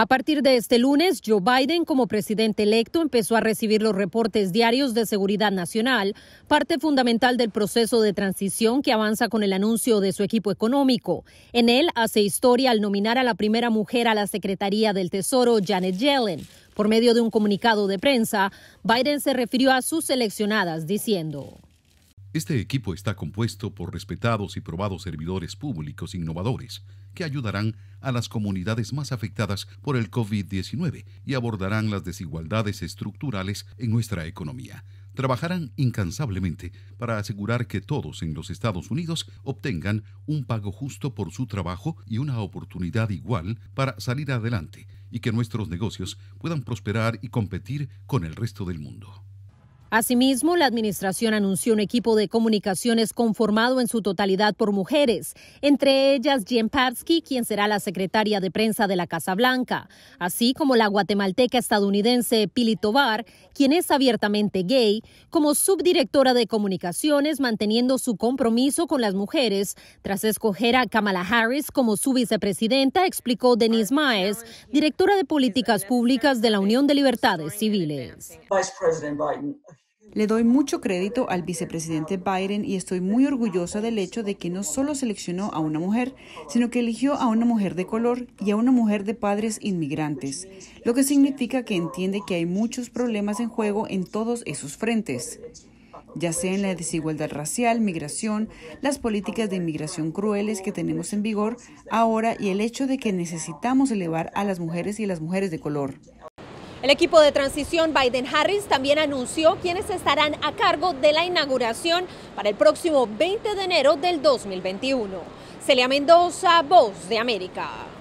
A partir de este lunes, Joe Biden, como presidente electo, empezó a recibir los reportes diarios de seguridad nacional, parte fundamental del proceso de transición que avanza con el anuncio de su equipo económico. En él hace historia al nominar a la primera mujer a la Secretaría del Tesoro, Janet Yellen. Por medio de un comunicado de prensa, Biden se refirió a sus seleccionadas diciendo. Este equipo está compuesto por respetados y probados servidores públicos innovadores que ayudarán a las comunidades más afectadas por el COVID-19 y abordarán las desigualdades estructurales en nuestra economía. Trabajarán incansablemente para asegurar que todos en los Estados Unidos obtengan un pago justo por su trabajo y una oportunidad igual para salir adelante y que nuestros negocios puedan prosperar y competir con el resto del mundo. Asimismo, la administración anunció un equipo de comunicaciones conformado en su totalidad por mujeres, entre ellas Jen Patsky, quien será la secretaria de prensa de la Casa Blanca, así como la guatemalteca estadounidense Pili Tobar, quien es abiertamente gay, como subdirectora de comunicaciones, manteniendo su compromiso con las mujeres. Tras escoger a Kamala Harris como su vicepresidenta, explicó Denise Maes, directora de políticas públicas de la Unión de Libertades Civiles. Le doy mucho crédito al vicepresidente Biden y estoy muy orgullosa del hecho de que no solo seleccionó a una mujer, sino que eligió a una mujer de color y a una mujer de padres inmigrantes, lo que significa que entiende que hay muchos problemas en juego en todos esos frentes ya sea en la desigualdad racial, migración, las políticas de inmigración crueles que tenemos en vigor ahora y el hecho de que necesitamos elevar a las mujeres y a las mujeres de color. El equipo de transición Biden-Harris también anunció quienes estarán a cargo de la inauguración para el próximo 20 de enero del 2021. Celia Mendoza, Voz de América.